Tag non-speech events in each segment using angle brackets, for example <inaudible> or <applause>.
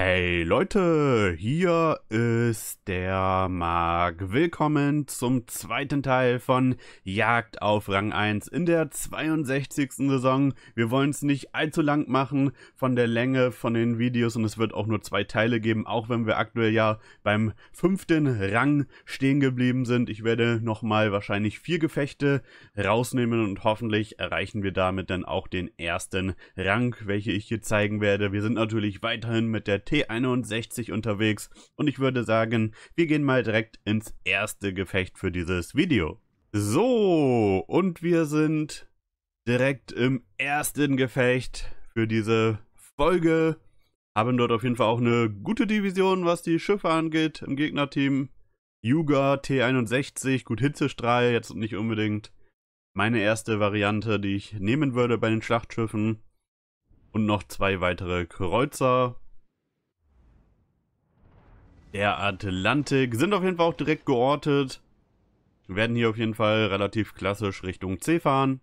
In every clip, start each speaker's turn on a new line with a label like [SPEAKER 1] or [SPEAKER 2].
[SPEAKER 1] Hey Leute, hier ist der Marc. Willkommen zum zweiten Teil von Jagd auf Rang 1 in der 62. Saison. Wir wollen es nicht allzu lang machen von der Länge von den Videos und es wird auch nur zwei Teile geben, auch wenn wir aktuell ja beim fünften Rang stehen geblieben sind. Ich werde nochmal wahrscheinlich vier Gefechte rausnehmen und hoffentlich erreichen wir damit dann auch den ersten Rang, welche ich hier zeigen werde. Wir sind natürlich weiterhin mit der T61 unterwegs und ich würde sagen, wir gehen mal direkt ins erste Gefecht für dieses Video. So, und wir sind direkt im ersten Gefecht für diese Folge. Haben dort auf jeden Fall auch eine gute Division, was die Schiffe angeht im Gegnerteam. Yuga, T61, gut Hitzestrahl, jetzt nicht unbedingt meine erste Variante, die ich nehmen würde bei den Schlachtschiffen. Und noch zwei weitere Kreuzer der Atlantik. Sind auf jeden Fall auch direkt geortet. Wir werden hier auf jeden Fall relativ klassisch Richtung C fahren.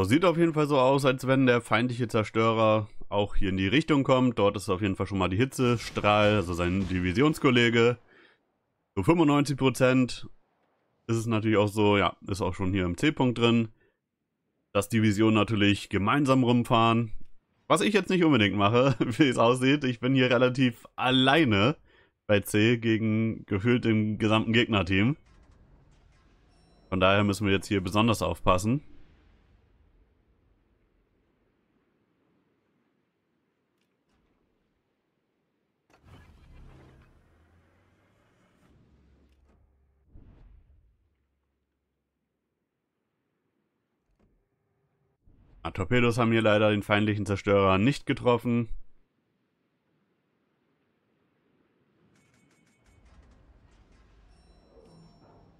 [SPEAKER 1] Also sieht auf jeden Fall so aus, als wenn der feindliche Zerstörer auch hier in die Richtung kommt. Dort ist auf jeden Fall schon mal die Hitzestrahl, also sein Divisionskollege. so 95% ist es natürlich auch so, ja, ist auch schon hier im C-Punkt drin, dass Divisionen natürlich gemeinsam rumfahren. Was ich jetzt nicht unbedingt mache, <laughs> wie es aussieht. Ich bin hier relativ alleine bei C gegen gefühlt dem gesamten Gegnerteam. Von daher müssen wir jetzt hier besonders aufpassen. Torpedos haben hier leider den feindlichen Zerstörer nicht getroffen.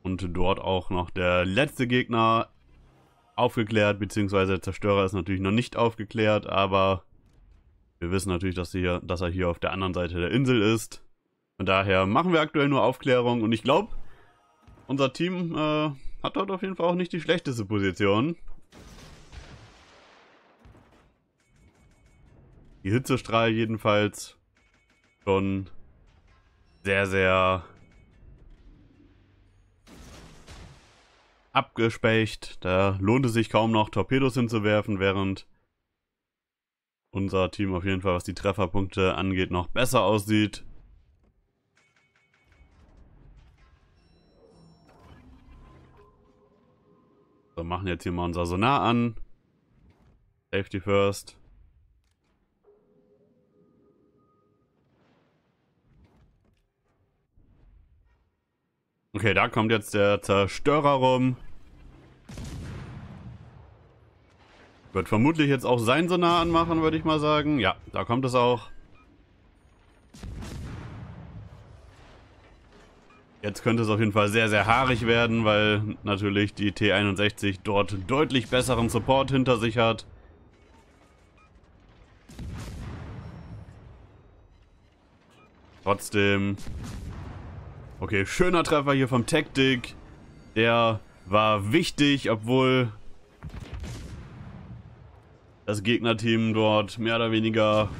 [SPEAKER 1] Und dort auch noch der letzte Gegner aufgeklärt, beziehungsweise der Zerstörer ist natürlich noch nicht aufgeklärt, aber wir wissen natürlich, dass, hier, dass er hier auf der anderen Seite der Insel ist. Von daher machen wir aktuell nur Aufklärung und ich glaube, unser Team äh, hat dort auf jeden Fall auch nicht die schlechteste Position. die Hitzestrahl jedenfalls schon sehr, sehr abgespecht. Da lohnt es sich kaum noch, Torpedos hinzuwerfen, während unser Team auf jeden Fall, was die Trefferpunkte angeht, noch besser aussieht. So, machen jetzt hier mal unser Sonar an. Safety first. Okay, da kommt jetzt der Zerstörer rum. Wird vermutlich jetzt auch sein Sonar anmachen, würde ich mal sagen. Ja, da kommt es auch. Jetzt könnte es auf jeden Fall sehr, sehr haarig werden, weil natürlich die T61 dort deutlich besseren Support hinter sich hat. Trotzdem Okay, schöner Treffer hier vom Taktik. Der war wichtig, obwohl das Gegnerteam dort mehr oder weniger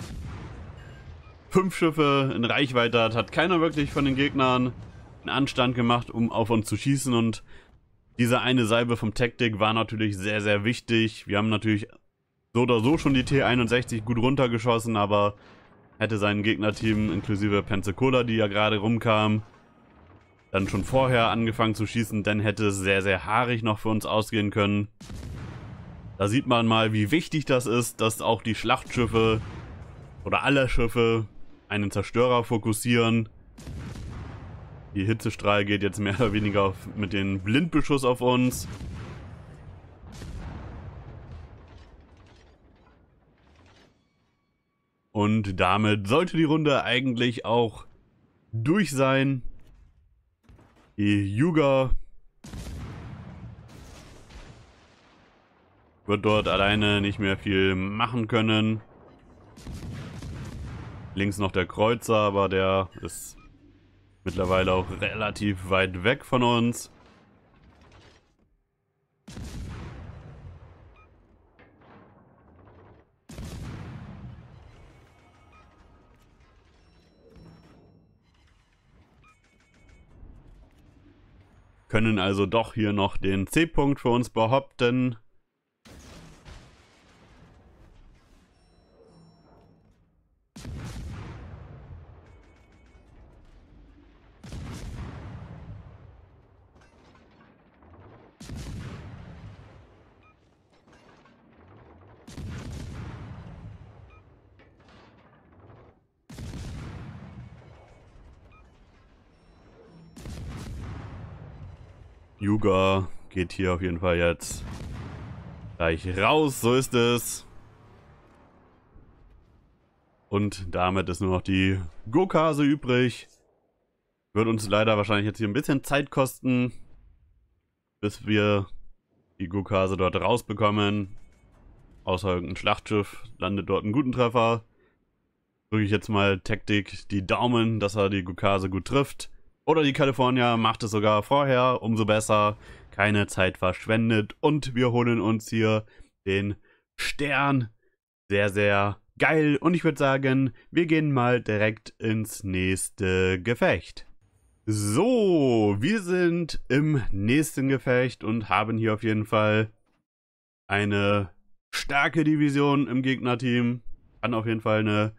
[SPEAKER 1] fünf Schiffe in Reichweite hat. Hat keiner wirklich von den Gegnern einen Anstand gemacht, um auf uns zu schießen. Und diese eine Salbe vom Taktik war natürlich sehr, sehr wichtig. Wir haben natürlich so oder so schon die T61 gut runtergeschossen, aber hätte sein Gegnerteam inklusive Pensacola, die ja gerade rumkam, dann schon vorher angefangen zu schießen, dann hätte es sehr, sehr haarig noch für uns ausgehen können. Da sieht man mal, wie wichtig das ist, dass auch die Schlachtschiffe oder alle Schiffe einen Zerstörer fokussieren. Die Hitzestrahl geht jetzt mehr oder weniger auf, mit dem Blindbeschuss auf uns. Und damit sollte die Runde eigentlich auch durch sein. Die Yuga wird dort alleine nicht mehr viel machen können. Links noch der Kreuzer, aber der ist mittlerweile auch relativ weit weg von uns. können also doch hier noch den C-Punkt für uns behaupten. Cougar geht hier auf jeden Fall jetzt gleich raus. So ist es. Und damit ist nur noch die Gokase übrig. Wird uns leider wahrscheinlich jetzt hier ein bisschen Zeit kosten, bis wir die Gokase dort rausbekommen. Außer irgendein Schlachtschiff landet dort einen guten Treffer. Drücke ich jetzt mal Taktik die Daumen, dass er die Gokase gut trifft. Oder die California macht es sogar vorher, umso besser. Keine Zeit verschwendet. Und wir holen uns hier den Stern. Sehr, sehr geil. Und ich würde sagen, wir gehen mal direkt ins nächste Gefecht. So, wir sind im nächsten Gefecht und haben hier auf jeden Fall eine starke Division im Gegnerteam. Kann auf jeden Fall eine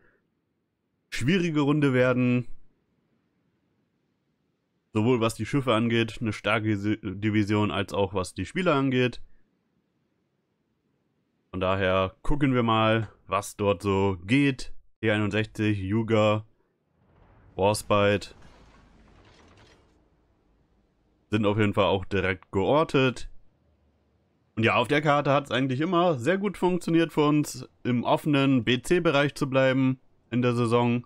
[SPEAKER 1] schwierige Runde werden. Sowohl was die Schiffe angeht, eine starke Division, als auch was die Spieler angeht. Von daher gucken wir mal, was dort so geht. T61, Yuga, Warspite sind auf jeden Fall auch direkt geortet. Und ja, auf der Karte hat es eigentlich immer sehr gut funktioniert für uns, im offenen BC-Bereich zu bleiben in der Saison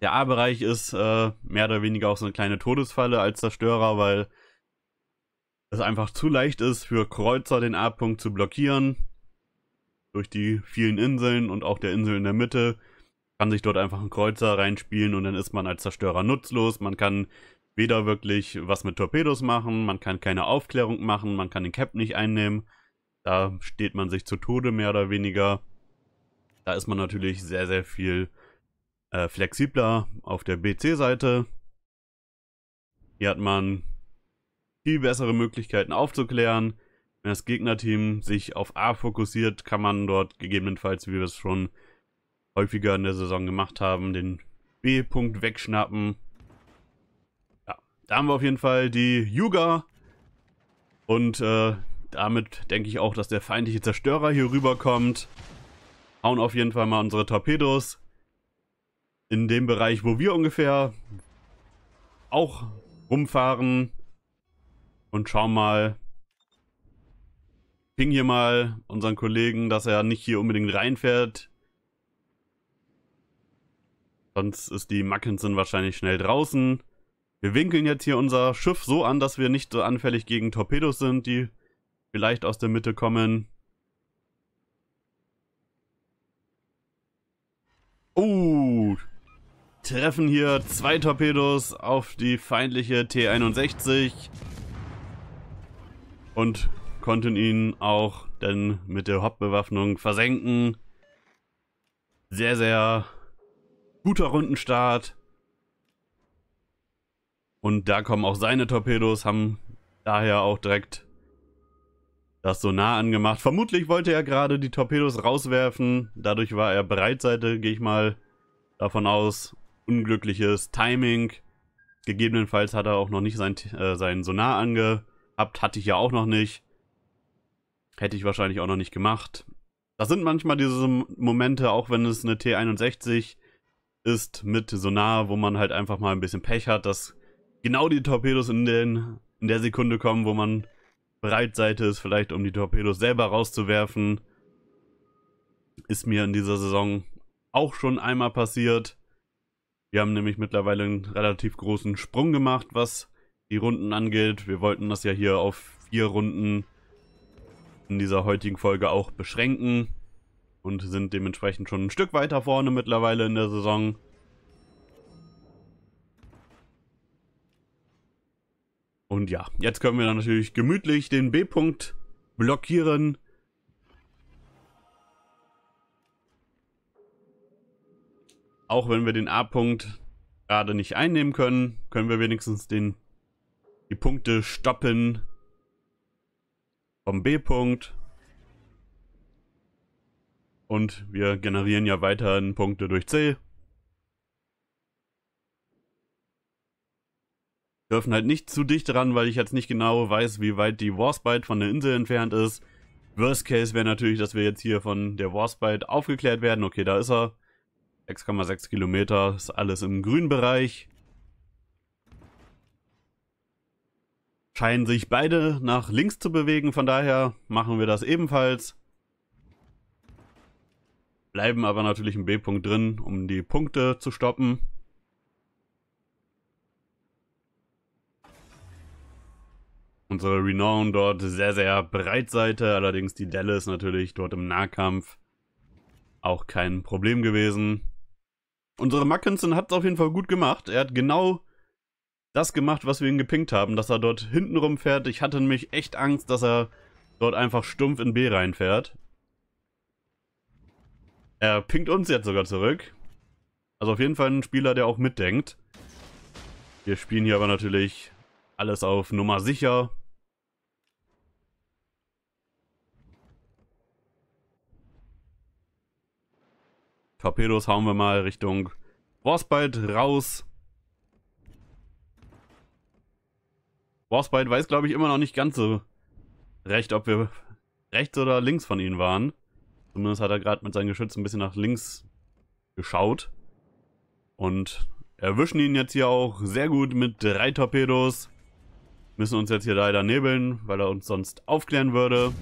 [SPEAKER 1] der A-Bereich ist äh, mehr oder weniger auch so eine kleine Todesfalle als Zerstörer, weil es einfach zu leicht ist, für Kreuzer den A-Punkt zu blockieren. Durch die vielen Inseln und auch der Insel in der Mitte kann sich dort einfach ein Kreuzer reinspielen und dann ist man als Zerstörer nutzlos. Man kann weder wirklich was mit Torpedos machen, man kann keine Aufklärung machen, man kann den Cap nicht einnehmen. Da steht man sich zu Tode mehr oder weniger. Da ist man natürlich sehr, sehr viel äh, flexibler auf der BC-Seite. Hier hat man viel bessere Möglichkeiten aufzuklären. Wenn das Gegnerteam sich auf A fokussiert, kann man dort gegebenenfalls, wie wir es schon häufiger in der Saison gemacht haben, den B-Punkt wegschnappen. Ja, da haben wir auf jeden Fall die Yuga. Und äh, damit denke ich auch, dass der feindliche Zerstörer hier rüberkommt. Hauen auf jeden Fall mal unsere Torpedos in dem Bereich, wo wir ungefähr auch rumfahren und schauen mal. Ping hier mal unseren Kollegen, dass er nicht hier unbedingt reinfährt. Sonst ist die Mackinson wahrscheinlich schnell draußen. Wir winkeln jetzt hier unser Schiff so an, dass wir nicht so anfällig gegen Torpedos sind, die vielleicht aus der Mitte kommen. Oh, treffen hier zwei Torpedos auf die feindliche T-61 und konnten ihn auch dann mit der Hauptbewaffnung versenken. Sehr, sehr guter Rundenstart. Und da kommen auch seine Torpedos, haben daher auch direkt das so nah angemacht. Vermutlich wollte er gerade die Torpedos rauswerfen. Dadurch war er breitseite, äh, gehe ich mal davon aus unglückliches Timing. Gegebenenfalls hat er auch noch nicht sein, äh, seinen Sonar angehabt. Hatte ich ja auch noch nicht. Hätte ich wahrscheinlich auch noch nicht gemacht. Das sind manchmal diese Momente, auch wenn es eine T61 ist mit Sonar, wo man halt einfach mal ein bisschen Pech hat, dass genau die Torpedos in, den, in der Sekunde kommen, wo man Breitseite ist, vielleicht um die Torpedos selber rauszuwerfen. Ist mir in dieser Saison auch schon einmal passiert. Wir haben nämlich mittlerweile einen relativ großen Sprung gemacht, was die Runden angeht. Wir wollten das ja hier auf vier Runden in dieser heutigen Folge auch beschränken und sind dementsprechend schon ein Stück weiter vorne mittlerweile in der Saison. Und ja, jetzt können wir dann natürlich gemütlich den B-Punkt blockieren Auch wenn wir den A-Punkt gerade nicht einnehmen können, können wir wenigstens den, die Punkte stoppen vom B-Punkt. Und wir generieren ja weiterhin Punkte durch C. Wir dürfen halt nicht zu dicht ran, weil ich jetzt nicht genau weiß, wie weit die Warspite von der Insel entfernt ist. Worst Case wäre natürlich, dass wir jetzt hier von der Warspite aufgeklärt werden. Okay, da ist er. 6,6 Kilometer ist alles im grünen Bereich. Scheinen sich beide nach links zu bewegen, von daher machen wir das ebenfalls. Bleiben aber natürlich im B-Punkt drin, um die Punkte zu stoppen. Unsere Renown dort sehr, sehr breitseite, allerdings die Delle ist natürlich dort im Nahkampf auch kein Problem gewesen unsere Mackinson hat es auf jeden Fall gut gemacht. Er hat genau das gemacht, was wir ihn gepinkt haben, dass er dort hinten rumfährt. Ich hatte nämlich echt Angst, dass er dort einfach stumpf in B reinfährt. Er pinkt uns jetzt sogar zurück. Also auf jeden Fall ein Spieler, der auch mitdenkt. Wir spielen hier aber natürlich alles auf Nummer sicher. Torpedos hauen wir mal Richtung Warspite raus. Warspite weiß, glaube ich, immer noch nicht ganz so recht, ob wir rechts oder links von ihnen waren. Zumindest hat er gerade mit seinen Geschützen ein bisschen nach links geschaut. Und erwischen ihn jetzt hier auch sehr gut mit drei Torpedos. Müssen uns jetzt hier leider nebeln, weil er uns sonst aufklären würde.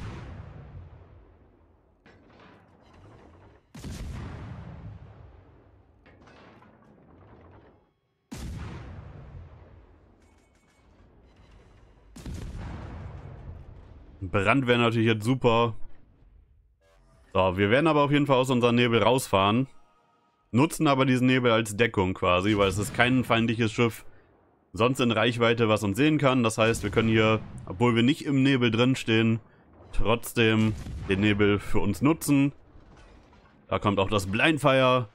[SPEAKER 1] Brand wäre natürlich jetzt super. So, wir werden aber auf jeden Fall aus unserem Nebel rausfahren. Nutzen aber diesen Nebel als Deckung quasi, weil es ist kein feindliches Schiff sonst in Reichweite, was uns sehen kann. Das heißt, wir können hier, obwohl wir nicht im Nebel drin stehen, trotzdem den Nebel für uns nutzen. Da kommt auch das Blindfire.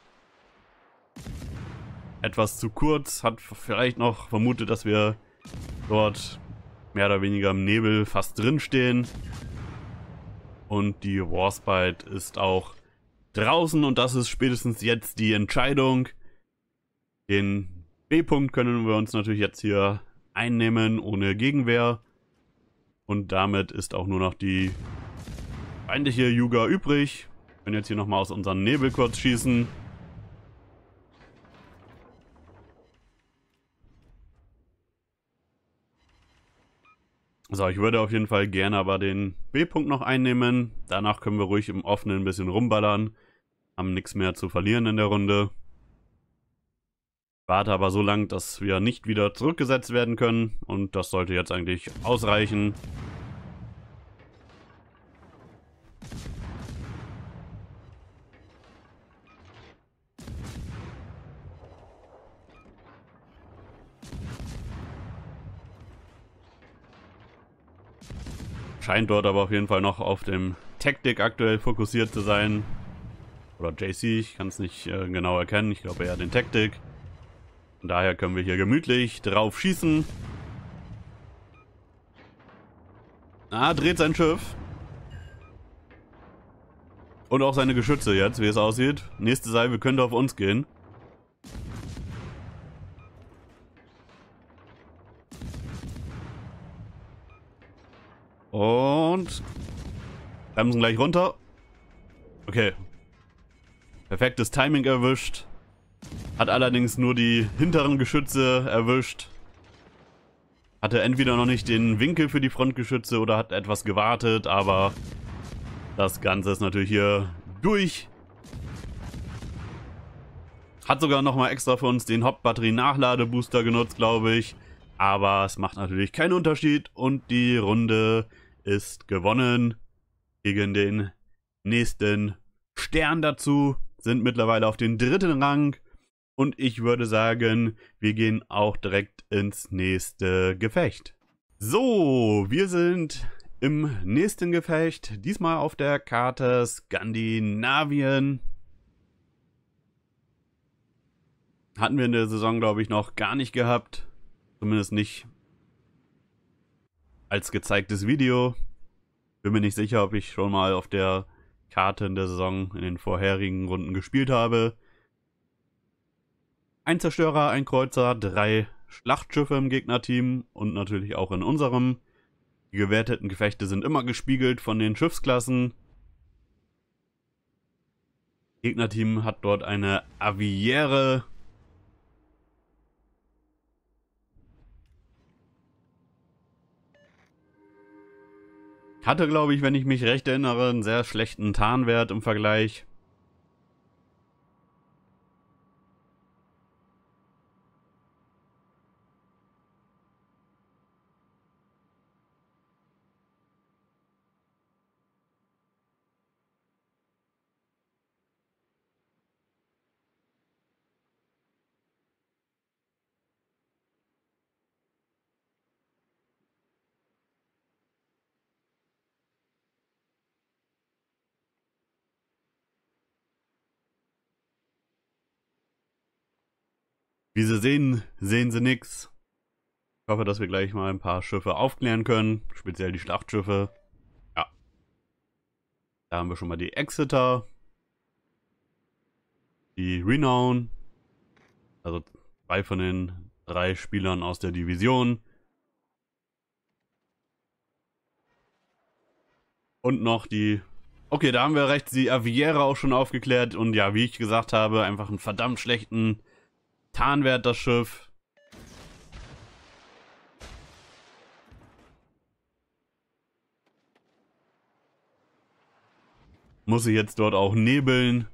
[SPEAKER 1] Etwas zu kurz, hat vielleicht noch vermutet, dass wir dort mehr oder weniger im Nebel fast drinstehen. Und die Warspite ist auch draußen und das ist spätestens jetzt die Entscheidung. Den B-Punkt können wir uns natürlich jetzt hier einnehmen ohne Gegenwehr. Und damit ist auch nur noch die feindliche Yuga übrig. Wir können jetzt hier nochmal aus unserem Nebel kurz schießen. So, ich würde auf jeden Fall gerne aber den B-Punkt noch einnehmen. Danach können wir ruhig im Offenen ein bisschen rumballern. Haben nichts mehr zu verlieren in der Runde. Warte aber so lang, dass wir nicht wieder zurückgesetzt werden können. Und das sollte jetzt eigentlich ausreichen. scheint dort aber auf jeden Fall noch auf dem Tactic aktuell fokussiert zu sein. Oder JC, ich kann es nicht äh, genau erkennen, ich glaube eher den Tactic. Von daher können wir hier gemütlich drauf schießen. Ah, dreht sein Schiff. Und auch seine Geschütze jetzt, wie es aussieht. Nächste Salve könnte auf uns gehen. Und bremsen gleich runter. Okay. Perfektes Timing erwischt. Hat allerdings nur die hinteren Geschütze erwischt. Hatte entweder noch nicht den Winkel für die Frontgeschütze oder hat etwas gewartet, aber das Ganze ist natürlich hier durch. Hat sogar nochmal extra für uns den Hauptbatterie-Nachladebooster genutzt, glaube ich. Aber es macht natürlich keinen Unterschied und die Runde ist gewonnen. Gegen den nächsten Stern dazu sind mittlerweile auf den dritten Rang. Und ich würde sagen, wir gehen auch direkt ins nächste Gefecht. So, wir sind im nächsten Gefecht. Diesmal auf der Karte Skandinavien. Hatten wir in der Saison, glaube ich, noch gar nicht gehabt. Zumindest nicht als gezeigtes Video. Bin mir nicht sicher, ob ich schon mal auf der Karte in der Saison in den vorherigen Runden gespielt habe. Ein Zerstörer, ein Kreuzer, drei Schlachtschiffe im Gegnerteam und natürlich auch in unserem. Die gewerteten Gefechte sind immer gespiegelt von den Schiffsklassen. Gegnerteam hat dort eine Aviere Hatte, glaube ich, wenn ich mich recht erinnere, einen sehr schlechten Tarnwert im Vergleich. Wie Sie sehen, sehen Sie nichts. Ich hoffe, dass wir gleich mal ein paar Schiffe aufklären können, speziell die Schlachtschiffe. Ja. Da haben wir schon mal die Exeter, die Renown, also zwei von den drei Spielern aus der Division. Und noch die... Okay, da haben wir rechts die Aviera auch schon aufgeklärt. Und ja, wie ich gesagt habe, einfach einen verdammt schlechten Tarnwert das Schiff. Muss ich jetzt dort auch nebeln.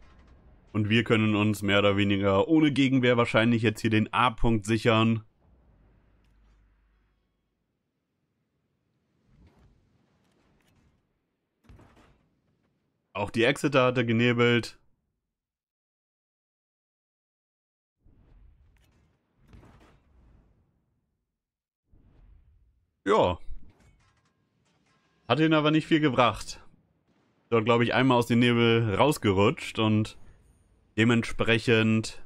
[SPEAKER 1] Und wir können uns mehr oder weniger ohne Gegenwehr wahrscheinlich jetzt hier den A-Punkt sichern. Auch die Exeter hat er genebelt. Ja. Hat ihn aber nicht viel gebracht. Dort, glaube ich, einmal aus dem Nebel rausgerutscht und dementsprechend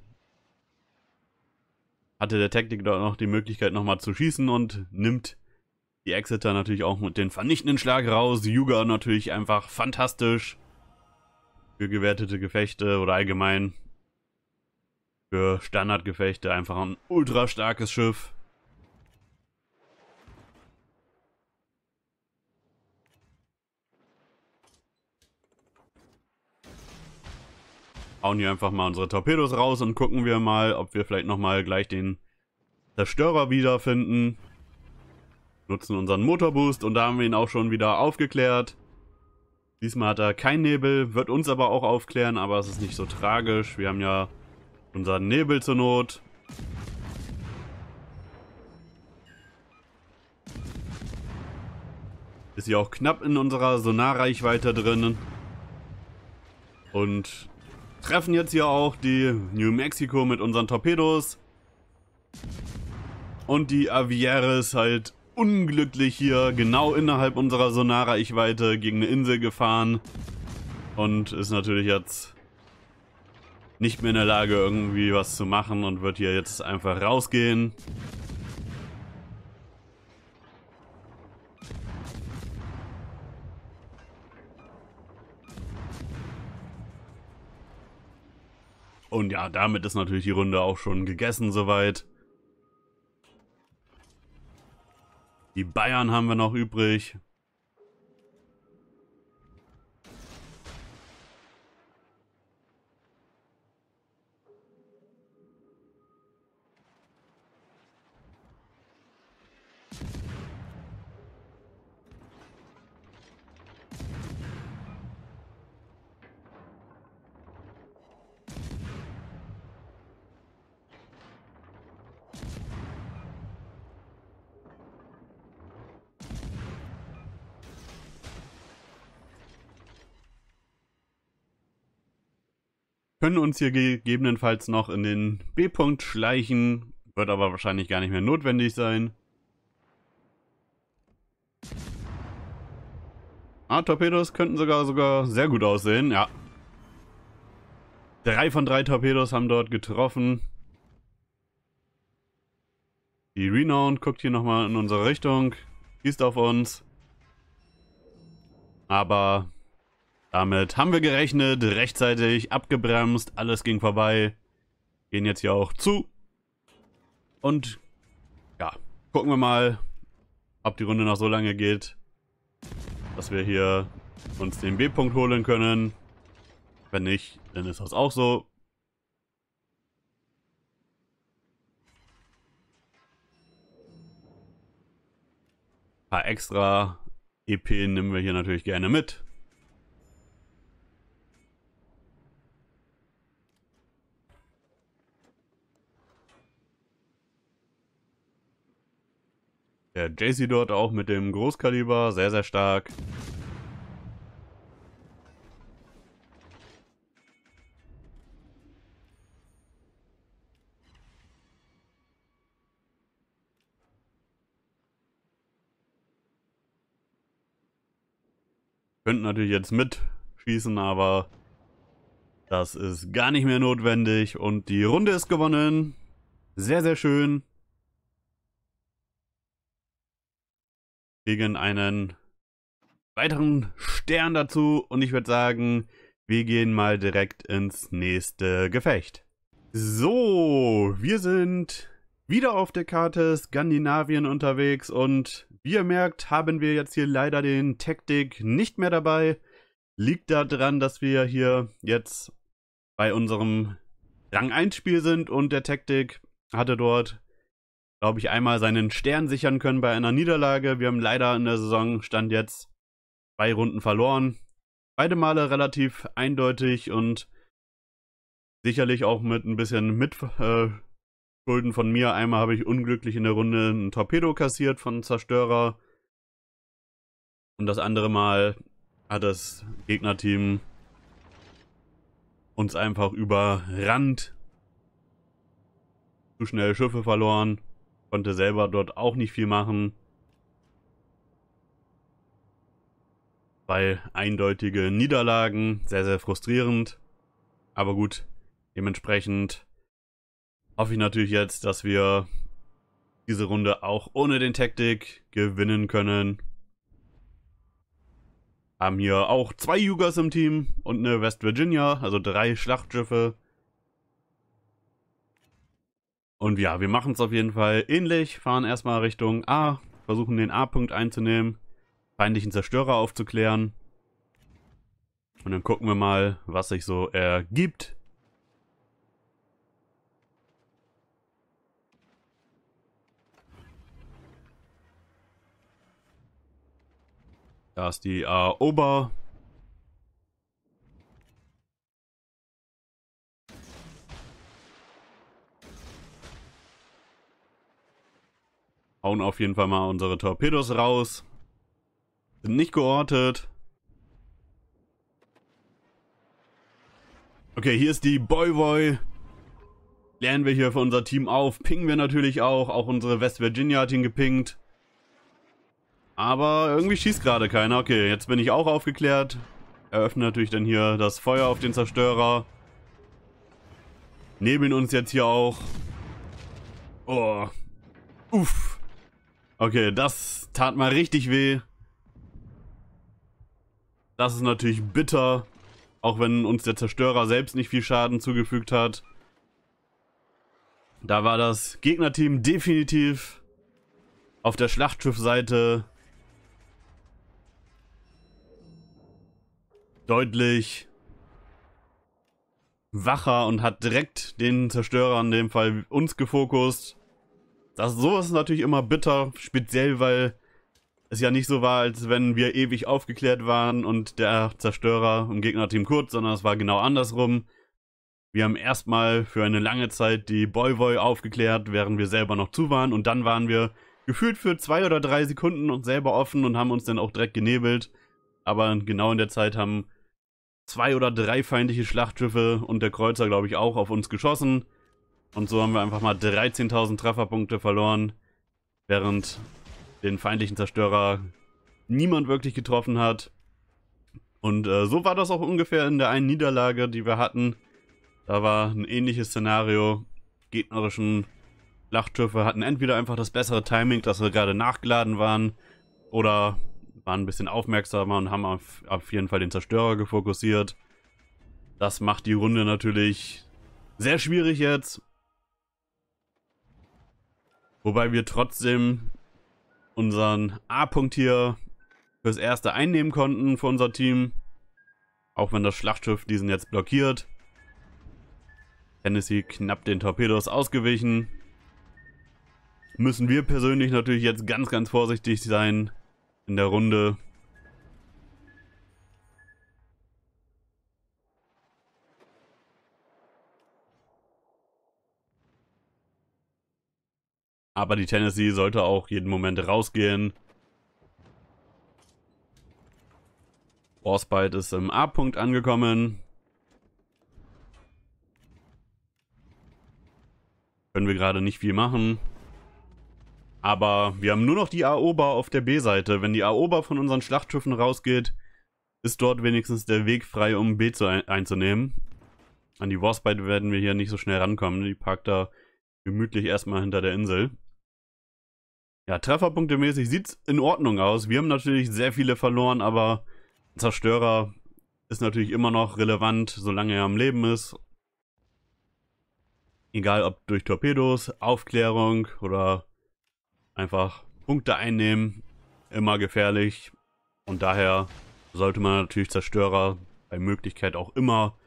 [SPEAKER 1] hatte der Taktik dort noch die Möglichkeit nochmal zu schießen und nimmt die Exeter natürlich auch mit den vernichtenden Schlag raus. Yuga natürlich einfach fantastisch für gewertete Gefechte oder allgemein für Standardgefechte einfach ein ultra starkes Schiff. hauen hier einfach mal unsere Torpedos raus und gucken wir mal, ob wir vielleicht nochmal gleich den Zerstörer wiederfinden. Nutzen unseren Motorboost und da haben wir ihn auch schon wieder aufgeklärt. Diesmal hat er keinen Nebel, wird uns aber auch aufklären, aber es ist nicht so tragisch. Wir haben ja unseren Nebel zur Not. Ist hier auch knapp in unserer Sonarreichweite drin. Und treffen jetzt hier auch die New Mexico mit unseren Torpedos. Und die ist halt unglücklich hier genau innerhalb unserer sonara Sonarreichweite gegen eine Insel gefahren. Und ist natürlich jetzt nicht mehr in der Lage, irgendwie was zu machen und wird hier jetzt einfach rausgehen. Und ja, damit ist natürlich die Runde auch schon gegessen soweit. Die Bayern haben wir noch übrig. können uns hier gegebenenfalls noch in den B-Punkt schleichen, wird aber wahrscheinlich gar nicht mehr notwendig sein. Ah, Torpedos könnten sogar sogar sehr gut aussehen, ja. Drei von drei Torpedos haben dort getroffen. Die Renown guckt hier nochmal in unsere Richtung, schießt auf uns. Aber damit haben wir gerechnet, rechtzeitig abgebremst, alles ging vorbei. Gehen jetzt hier auch zu. Und ja, gucken wir mal, ob die Runde noch so lange geht, dass wir hier uns den B-Punkt holen können. Wenn nicht, dann ist das auch so. Ein paar extra EP nehmen wir hier natürlich gerne mit. Der JC dort auch mit dem Großkaliber, sehr, sehr stark. Könnten natürlich jetzt mitschießen, aber das ist gar nicht mehr notwendig. Und die Runde ist gewonnen. Sehr, sehr schön. kriegen einen weiteren Stern dazu und ich würde sagen, wir gehen mal direkt ins nächste Gefecht. So, wir sind wieder auf der Karte Skandinavien unterwegs und wie ihr merkt, haben wir jetzt hier leider den Taktik nicht mehr dabei. Liegt daran, dass wir hier jetzt bei unserem Rang 1 Spiel sind und der Taktik hatte dort glaube ich, einmal seinen Stern sichern können bei einer Niederlage. Wir haben leider in der Saison Stand jetzt zwei Runden verloren. Beide Male relativ eindeutig und sicherlich auch mit ein bisschen Mitschulden äh, von mir. Einmal habe ich unglücklich in der Runde ein Torpedo kassiert von Zerstörer. Und das andere Mal hat das Gegnerteam uns einfach überrannt. Zu schnell Schiffe verloren. Konnte selber dort auch nicht viel machen. Weil eindeutige Niederlagen, sehr, sehr frustrierend. Aber gut, dementsprechend hoffe ich natürlich jetzt, dass wir diese Runde auch ohne den Taktik gewinnen können. Haben hier auch zwei Yugas im Team und eine West Virginia, also drei Schlachtschiffe. Und ja, wir machen es auf jeden Fall ähnlich, fahren erstmal Richtung A, versuchen den A-Punkt einzunehmen, feindlichen Zerstörer aufzuklären. Und dann gucken wir mal, was sich so ergibt. Da ist die A-Ober. hauen auf jeden Fall mal unsere Torpedos raus. Sind nicht geortet. Okay, hier ist die Boy Boy. Lernen wir hier für unser Team auf. Pingen wir natürlich auch. Auch unsere West Virginia hat ihn gepingt. Aber irgendwie schießt gerade keiner. Okay, jetzt bin ich auch aufgeklärt. Eröffne natürlich dann hier das Feuer auf den Zerstörer. Nebeln uns jetzt hier auch. Oh. Uff. Okay, das tat mal richtig weh. Das ist natürlich bitter. Auch wenn uns der Zerstörer selbst nicht viel Schaden zugefügt hat. Da war das Gegnerteam definitiv auf der Schlachtschiffseite deutlich wacher und hat direkt den Zerstörer in dem Fall uns gefokust. Das, sowas ist natürlich immer bitter, speziell weil es ja nicht so war, als wenn wir ewig aufgeklärt waren und der Zerstörer im Gegnerteam kurz, sondern es war genau andersrum. Wir haben erstmal für eine lange Zeit die boy aufgeklärt, während wir selber noch zu waren und dann waren wir gefühlt für zwei oder drei Sekunden uns selber offen und haben uns dann auch direkt genebelt. Aber genau in der Zeit haben zwei oder drei feindliche Schlachtschiffe und der Kreuzer, glaube ich, auch auf uns geschossen. Und so haben wir einfach mal 13.000 Trefferpunkte verloren, während den feindlichen Zerstörer niemand wirklich getroffen hat. Und äh, so war das auch ungefähr in der einen Niederlage, die wir hatten. Da war ein ähnliches Szenario. Gegnerischen Schlachtschiffe hatten entweder einfach das bessere Timing, dass sie gerade nachgeladen waren, oder waren ein bisschen aufmerksamer und haben auf, auf jeden Fall den Zerstörer gefokussiert. Das macht die Runde natürlich sehr schwierig jetzt. Wobei wir trotzdem unseren A-Punkt hier fürs Erste einnehmen konnten für unser Team. Auch wenn das Schlachtschiff diesen jetzt blockiert. Tennessee knapp den Torpedos ausgewichen. Müssen wir persönlich natürlich jetzt ganz, ganz vorsichtig sein in der Runde. Aber die Tennessee sollte auch jeden Moment rausgehen. Bossbite ist im A-Punkt angekommen. Können wir gerade nicht viel machen. Aber wir haben nur noch die Aoba auf der B-Seite. Wenn die Aoba von unseren Schlachtschiffen rausgeht, ist dort wenigstens der Weg frei, um B zu ein einzunehmen. An die Warspite werden wir hier nicht so schnell rankommen. Die parkt da gemütlich erstmal hinter der Insel. Ja, trefferpunktemäßig sieht es in Ordnung aus. Wir haben natürlich sehr viele verloren, aber Zerstörer ist natürlich immer noch relevant, solange er am Leben ist. Egal ob durch Torpedos, Aufklärung oder einfach Punkte einnehmen, immer gefährlich. Und daher sollte man natürlich Zerstörer bei Möglichkeit auch immer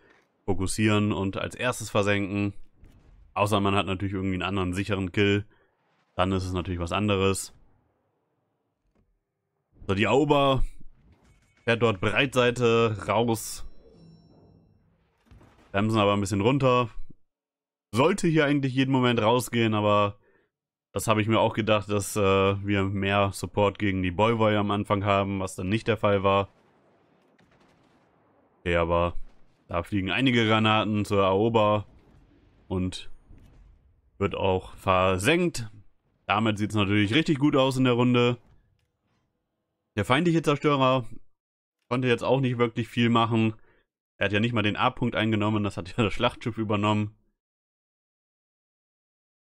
[SPEAKER 1] fokussieren und als erstes versenken. Außer man hat natürlich irgendwie einen anderen sicheren Kill. Dann ist es natürlich was anderes. So, die Auber fährt dort Breitseite raus. Bremsen aber ein bisschen runter. Sollte hier eigentlich jeden Moment rausgehen, aber das habe ich mir auch gedacht, dass äh, wir mehr Support gegen die Boyboy am Anfang haben, was dann nicht der Fall war. Okay, aber da fliegen einige Granaten zur Aoba und wird auch versenkt. Damit sieht es natürlich richtig gut aus in der Runde. Der feindliche Zerstörer konnte jetzt auch nicht wirklich viel machen. Er hat ja nicht mal den A-Punkt eingenommen, das hat ja das Schlachtschiff übernommen.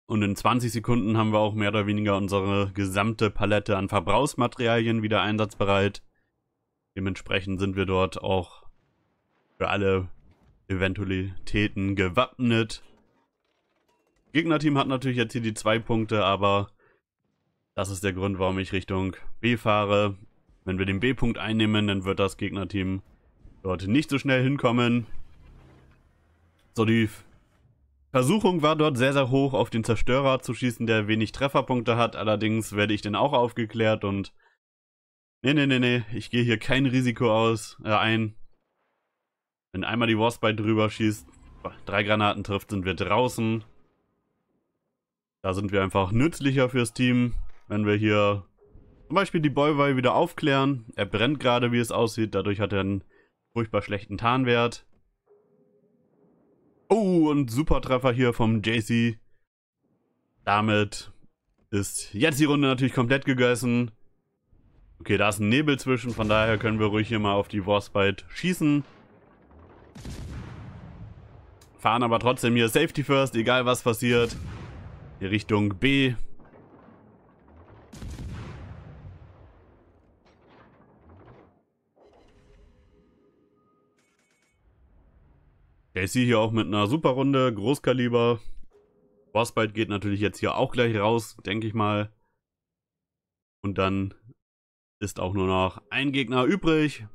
[SPEAKER 1] Und in 20 Sekunden haben wir auch mehr oder weniger unsere gesamte Palette an Verbrauchsmaterialien wieder einsatzbereit. Dementsprechend sind wir dort auch für alle Eventualitäten gewappnet. Gegnerteam hat natürlich jetzt hier die zwei Punkte, aber das ist der Grund, warum ich Richtung B fahre. Wenn wir den B-Punkt einnehmen, dann wird das Gegnerteam dort nicht so schnell hinkommen. So, die Versuchung war dort sehr, sehr hoch, auf den Zerstörer zu schießen, der wenig Trefferpunkte hat. Allerdings werde ich den auch aufgeklärt und... Nee, nee, nee, nee, ich gehe hier kein Risiko aus, äh, ein. Wenn einmal die Wasp drüber schießt, drei Granaten trifft, sind wir draußen. Da sind wir einfach nützlicher fürs Team, wenn wir hier zum Beispiel die Boyway wieder aufklären. Er brennt gerade, wie es aussieht. Dadurch hat er einen furchtbar schlechten Tarnwert. Oh, und super Treffer hier vom JC. Damit ist jetzt die Runde natürlich komplett gegessen. Okay, da ist ein Nebel zwischen, von daher können wir ruhig hier mal auf die Warspite schießen. Fahren aber trotzdem hier Safety First, egal was passiert. Richtung B. Casey hier auch mit einer super Runde, Großkaliber. Frostbite geht natürlich jetzt hier auch gleich raus, denke ich mal. Und dann ist auch nur noch ein Gegner übrig.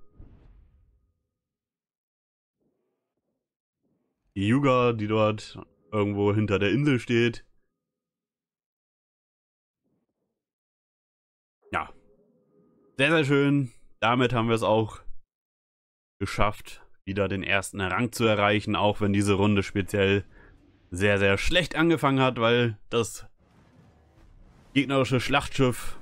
[SPEAKER 1] Die Yuga, die dort irgendwo hinter der Insel steht. Sehr, sehr schön. Damit haben wir es auch geschafft, wieder den ersten Rang zu erreichen, auch wenn diese Runde speziell sehr, sehr schlecht angefangen hat, weil das gegnerische Schlachtschiff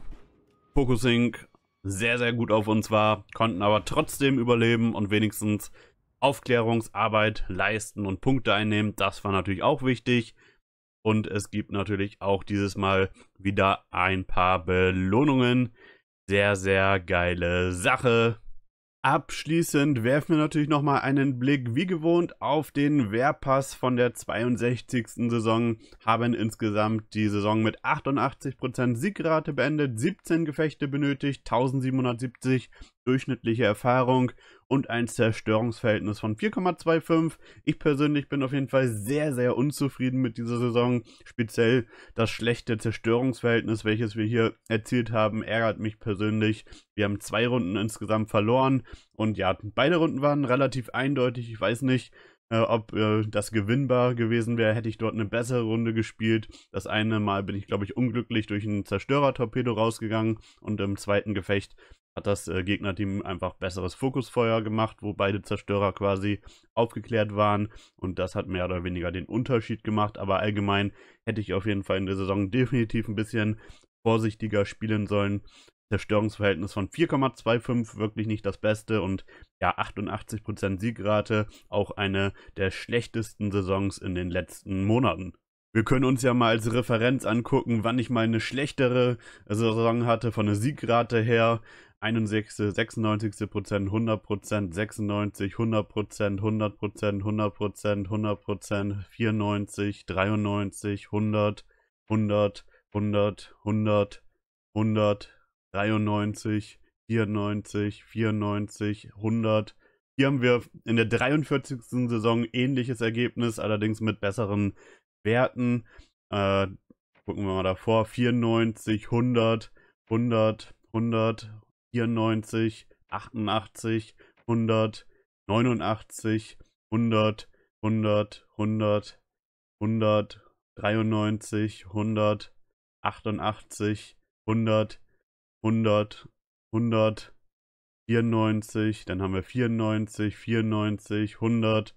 [SPEAKER 1] Focusing sehr, sehr gut auf uns war, konnten aber trotzdem überleben und wenigstens Aufklärungsarbeit leisten und Punkte einnehmen. Das war natürlich auch wichtig. Und es gibt natürlich auch dieses Mal wieder ein paar Belohnungen. Sehr, sehr geile Sache. Abschließend werfen wir natürlich nochmal einen Blick, wie gewohnt, auf den Wehrpass von der 62. Saison. Haben insgesamt die Saison mit 88% Siegrate beendet, 17 Gefechte benötigt, 1770 durchschnittliche Erfahrung und ein Zerstörungsverhältnis von 4,25. Ich persönlich bin auf jeden Fall sehr, sehr unzufrieden mit dieser Saison. Speziell das schlechte Zerstörungsverhältnis, welches wir hier erzielt haben, ärgert mich persönlich. Wir haben zwei Runden insgesamt verloren und ja, beide Runden waren relativ eindeutig. Ich weiß nicht, äh, ob äh, das gewinnbar gewesen wäre, hätte ich dort eine bessere Runde gespielt. Das eine Mal bin ich, glaube ich, unglücklich durch einen Zerstörertorpedo rausgegangen und im zweiten Gefecht hat das äh, Gegnerteam einfach besseres Fokusfeuer gemacht, wo beide Zerstörer quasi aufgeklärt waren und das hat mehr oder weniger den Unterschied gemacht, aber allgemein hätte ich auf jeden Fall in der Saison definitiv ein bisschen vorsichtiger spielen sollen. Zerstörungsverhältnis von 4,25 wirklich nicht das Beste und ja 88% Siegrate, auch eine der schlechtesten Saisons in den letzten Monaten. Wir können uns ja mal als Referenz angucken, wann ich mal eine schlechtere Saison hatte von der Siegrate her. 61, 96 Prozent, 100 Prozent, 96, 100 Prozent, 100 Prozent, 100 Prozent, 100 Prozent, 94, 93, 100, 100, 100, 100, 100, 93, 94, 94, 100. Hier haben wir in der 43. Saison ähnliches Ergebnis, allerdings mit besseren Werten. Äh, gucken wir mal davor. 94, 100, 100, 100, 94, 88, 100, 89, 100, 100, 100, 100, 93, 100, 88, 100, 100, 100, 94, dann haben wir 94, 94, 100.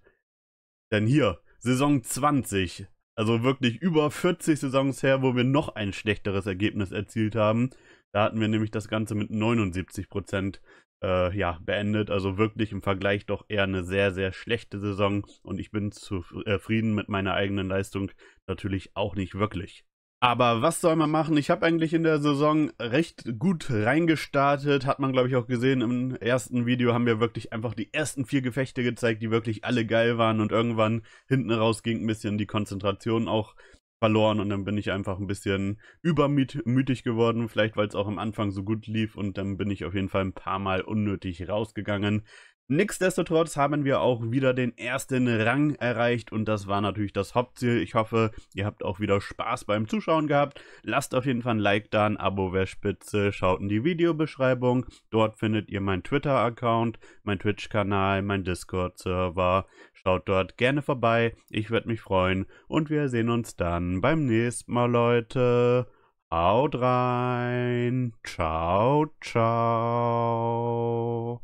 [SPEAKER 1] Denn hier, Saison 20. Also wirklich über 40 Saisons her, wo wir noch ein schlechteres Ergebnis erzielt haben. Da hatten wir nämlich das Ganze mit 79 Prozent äh, ja, beendet. Also wirklich im Vergleich doch eher eine sehr, sehr schlechte Saison. Und ich bin äh, zufrieden mit meiner eigenen Leistung natürlich auch nicht wirklich. Aber was soll man machen? Ich habe eigentlich in der Saison recht gut reingestartet. Hat man, glaube ich, auch gesehen. Im ersten Video haben wir wirklich einfach die ersten vier Gefechte gezeigt, die wirklich alle geil waren. Und irgendwann hinten raus ging ein bisschen die Konzentration auch verloren und dann bin ich einfach ein bisschen übermütig geworden, vielleicht weil es auch am Anfang so gut lief und dann bin ich auf jeden Fall ein paar Mal unnötig rausgegangen. Nichtsdestotrotz haben wir auch wieder den ersten Rang erreicht und das war natürlich das Hauptziel. Ich hoffe, ihr habt auch wieder Spaß beim Zuschauen gehabt. Lasst auf jeden Fall ein Like da, ein Abo wäre spitze. Schaut in die Videobeschreibung. Dort findet ihr meinen Twitter-Account, meinen Twitch-Kanal, meinen Discord-Server. Schaut dort gerne vorbei. Ich würde mich freuen und wir sehen uns dann beim nächsten Mal, Leute. Haut rein. Ciao, ciao.